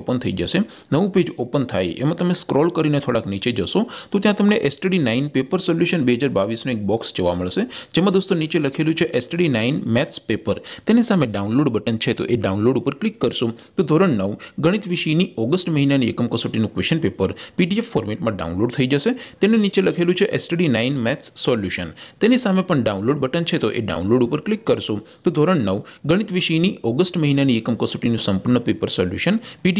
open થઈ જશે નવું પેજ ઓપન થાય એમાં તમે સ્ક્રોલ કરીને થોડાક નીચે જશો તો ત્યાં તમને એસટીડી નાઇન પેપર સોલ્યુશન બે હજાર બાવીસનું એક બોક્સ જોવા મળશે જેમાં દોસ્તો નીચે લખેલું છે એસટીડી નાઇન મેથ્સ પેપર તેની સામે ડાઉનલોડ બટન છે તો એ ડાઉનલોડ ઉપર ક્લિક કરશો તો ધોરણ નવ ગણિત વિષયની ઓગસ્ટ મહિનાની એકમ કસોટીનું ક્વેશ્ચન પેપર પીડીએફ ફોર્મેટમાં ડાઉનલોડ થઈ જશે તેની નીચે લખેલું છે એસટીડી નાઇન મેથ્સ સોલ્યુશન તેની સામે પણ ડાઉનલોડ બટન છે તો એ ડાઉનલોડ ઉપર ક્લિક કરશો તો ધોરણ નવ ગણિત વિષયની ઓગસ્ટ મહિનાની એકમ કસોટીનું સંપૂર્ણ પેપર સોલ્યુશન પીડી